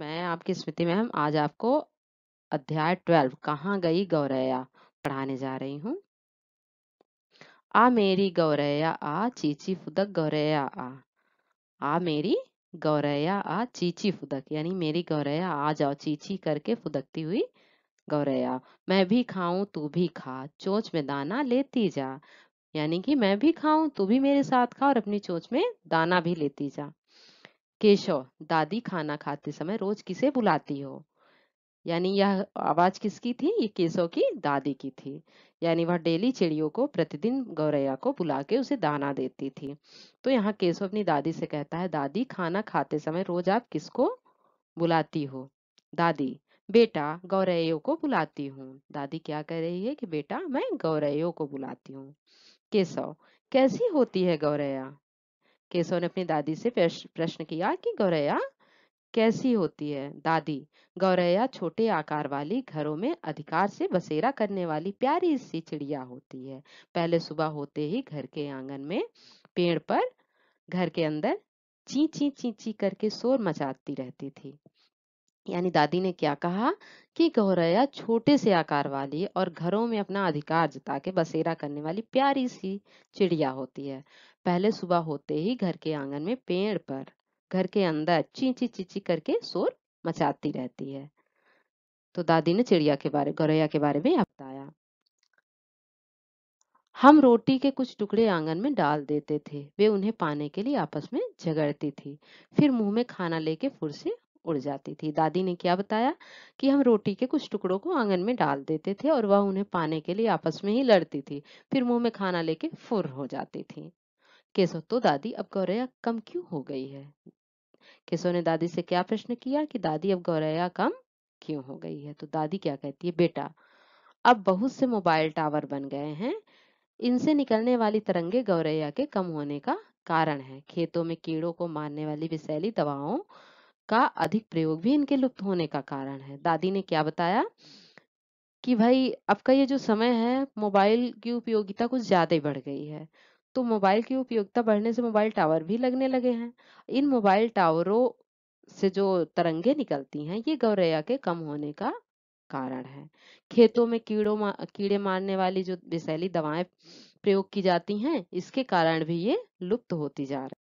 मैं आपकी स्मृति मैम आज आपको अध्याय ट्वेल्व कहाँ गई गौरैया पढ़ाने जा रही हूँ आ मेरी गौरैया आ चीची फुदक गौरैया आ आ मेरी गौरैया आ चीची फुदक यानी मेरी गौरैया आ जाओ चीची करके फुदकती हुई गौरैया मैं भी खाऊं तू भी खा चोच में दाना लेती जा यानी कि मैं भी खाऊं तू भी मेरे साथ खा और अपनी चोच में दाना भी लेती जा केशव दादी खाना खाते समय रोज किसे बुलाती हो यानी यह आवाज किसकी थी ये केशव की दादी की थी यानी वह डेली चिड़ियों को प्रतिदिन गौरैया को बुला के उसे दाना देती थी तो यहाँ केशव अपनी दादी से कहता है दादी खाना खाते समय रोज आप किसको बुलाती हो दादी बेटा गौरैयों को बुलाती हूँ दादी क्या कह रही है कि बेटा मैं गौरैयों को बुलाती हूँ केशव कैसी होती है गौरैया केशव ने अपनी दादी से प्रश्न किया कि गौरैया कैसी होती है दादी गौरैया छोटे आकार वाली घरों में अधिकार से बसेरा करने वाली प्यारी सी चिड़िया होती है पहले सुबह होते ही घर के आंगन में पेड़ पर घर के अंदर ची ची ची ची करके शोर मचाती रहती थी यानी दादी ने क्या कहा कि गौरैया छोटे से आकार वाली और घरों में अपना अधिकार जता के बसेरा करने वाली प्यारी सी चिड़िया होती है पहले सुबह होते ही घर के आंगन में पेड़ पर घर के अंदर चींची चींची करके शोर मचाती रहती है तो दादी ने चिड़िया के बारे गौरैया के बारे में बताया हम रोटी के कुछ टुकड़े आंगन में डाल देते थे वे उन्हें पाने के लिए आपस में झगड़ती थी फिर मुंह में खाना लेके फुर से उड़ जाती थी दादी ने क्या बताया कि हम रोटी के कुछ टुकड़ों को आंगन में डाल देते थे और वह उन्हें पाने के लिए आपस में ही लड़ती थी फिर मुंह में खाना लेके फुर हो जाती थी केसो तो दादी अब गौरैया कम क्यों हो गई है केसो ने दादी से क्या प्रश्न किया कि दादी अब गौरैया कम क्यों हो गई है तो दादी क्या कहती है बेटा अब बहुत से मोबाइल टावर बन गए हैं इनसे निकलने वाली तरंगे गौरैया के कम होने का कारण है खेतों में कीड़ों को मारने वाली विशैली दवाओं का अधिक प्रयोग भी इनके लुप्त होने का कारण है दादी ने क्या बताया कि भाई अब का ये जो समय है मोबाइल की उपयोगिता कुछ ज़्यादा ही बढ़ गई है तो मोबाइल की उपयोगिता बढ़ने से मोबाइल टावर भी लगने लगे हैं इन मोबाइल टावरों से जो तरंगे निकलती हैं ये गौरैया के कम होने का कारण है खेतों में कीड़ों मा, कीड़े मारने वाली जो विषैली दवाएं प्रयोग की जाती हैं इसके कारण भी ये लुप्त होती जा रही